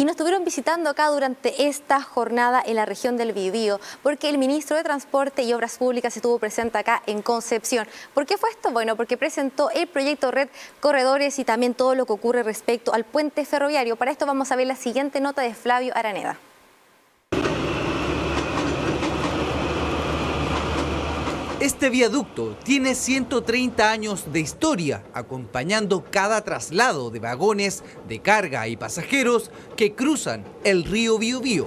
y nos estuvieron visitando acá durante esta jornada en la región del Vivío porque el ministro de Transporte y Obras Públicas estuvo presente acá en Concepción. ¿Por qué fue esto? Bueno, porque presentó el proyecto Red Corredores y también todo lo que ocurre respecto al puente ferroviario. Para esto vamos a ver la siguiente nota de Flavio Araneda. Este viaducto tiene 130 años de historia, acompañando cada traslado de vagones de carga y pasajeros que cruzan el río Biobío.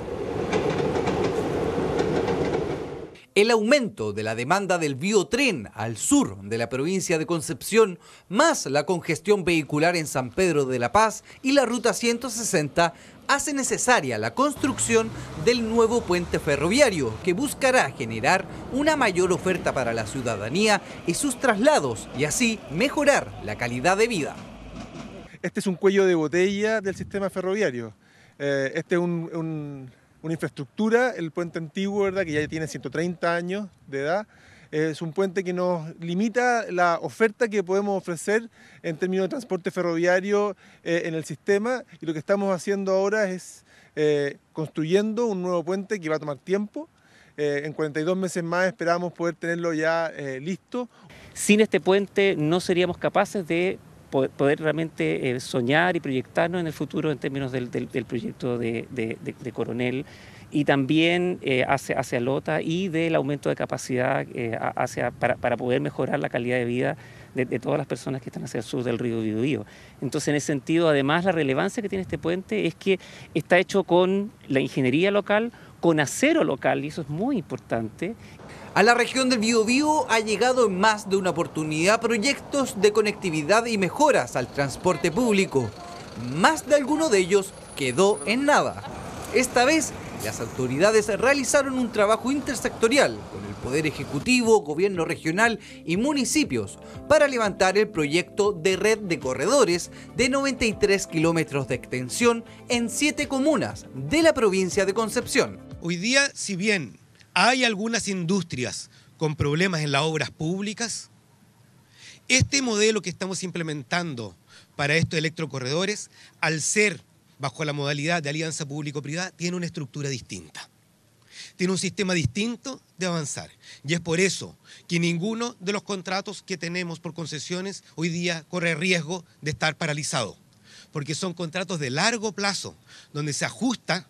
El aumento de la demanda del biotren al sur de la provincia de Concepción, más la congestión vehicular en San Pedro de la Paz y la Ruta 160, hace necesaria la construcción del nuevo puente ferroviario que buscará generar una mayor oferta para la ciudadanía y sus traslados y así mejorar la calidad de vida. Este es un cuello de botella del sistema ferroviario. Eh, este es un una infraestructura, el puente antiguo, ¿verdad? que ya tiene 130 años de edad. Eh, es un puente que nos limita la oferta que podemos ofrecer en términos de transporte ferroviario eh, en el sistema y lo que estamos haciendo ahora es eh, construyendo un nuevo puente que va a tomar tiempo, en 42 meses más esperamos poder tenerlo ya listo. Sin este puente no seríamos capaces de poder realmente eh, soñar y proyectarnos en el futuro en términos del, proyecto de, Coronel y también eh, hacia, Lota y del aumento de capacidad eh, hacia, para, poder mejorar la calidad de vida de, todas las personas que están hacia el sur del río Biobío. Entonces, en ese sentido, además, la relevancia que tiene este puente es que está hecho con la ingeniería local, con acero local, y eso es muy importante. A la región del Biobío ha llegado en más de una oportunidad proyectos de conectividad y mejoras al transporte público. Más de alguno de ellos quedó en nada. Esta vez, las autoridades realizaron un trabajo intersectorial con el Poder Ejecutivo, Gobierno Regional y municipios para levantar el proyecto de red de corredores de 93 kilómetros de extensión en siete comunas de la provincia de Concepción. Hoy día, si bien hay algunas industrias con problemas en las obras públicas, este modelo que estamos implementando para estos electrocorredores, al ser bajo la modalidad de alianza público-privada, tiene una estructura distinta. Tiene un sistema distinto de avanzar. Y es por eso que ninguno de los contratos que tenemos por concesiones hoy día corre riesgo de estar paralizado. Porque son contratos de largo plazo, donde se ajusta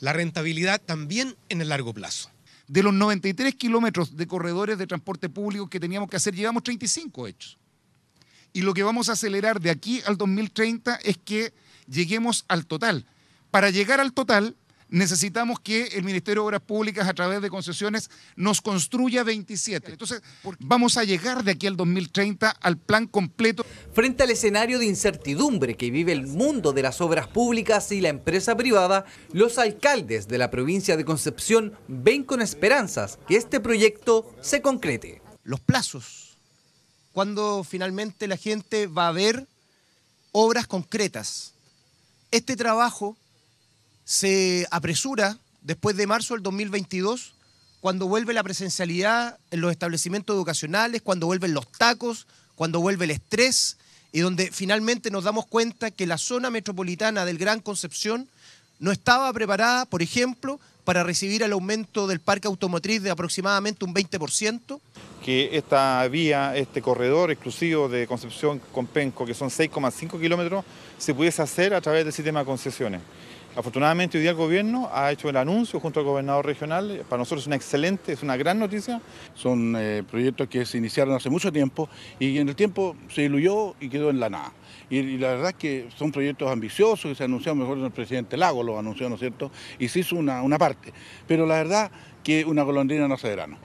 la rentabilidad también en el largo plazo. De los 93 kilómetros de corredores de transporte público que teníamos que hacer, llevamos 35 hechos. Y lo que vamos a acelerar de aquí al 2030 es que lleguemos al total. Para llegar al total, necesitamos que el Ministerio de Obras Públicas a través de concesiones nos construya 27. Entonces, vamos a llegar de aquí al 2030 al plan completo. Frente al escenario de incertidumbre que vive el mundo de las obras públicas y la empresa privada, los alcaldes de la provincia de Concepción ven con esperanzas que este proyecto se concrete. Los plazos, cuando finalmente la gente va a ver obras concretas. Este trabajo se apresura después de marzo del 2022, cuando vuelve la presencialidad en los establecimientos educacionales, cuando vuelven los tacos, cuando vuelve el estrés, y donde finalmente nos damos cuenta que la zona metropolitana del Gran Concepción no estaba preparada, por ejemplo, para recibir el aumento del parque automotriz de aproximadamente un 20%, que esta vía, este corredor exclusivo de Concepción con Penco, que son 6,5 kilómetros, se pudiese hacer a través del sistema de concesiones. Afortunadamente hoy día el gobierno ha hecho el anuncio junto al gobernador regional, para nosotros es una excelente, es una gran noticia. Son eh, proyectos que se iniciaron hace mucho tiempo y en el tiempo se diluyó y quedó en la nada. Y, la verdad es que son proyectos ambiciosos que se anunciaron, mejor el presidente Lago lo anunció, ¿no es cierto? Y se hizo una, una parte. Pero la verdad que una golondrina no hace verano.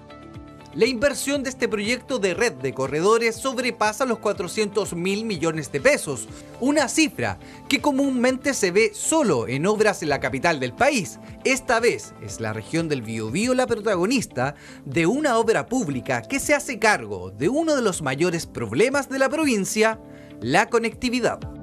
La inversión de este proyecto de red de corredores sobrepasa los 400 mil millones de pesos, una cifra que comúnmente se ve solo en obras en la capital del país. Esta vez es la región del Biobío la protagonista de una obra pública que se hace cargo de uno de los mayores problemas de la provincia, la conectividad.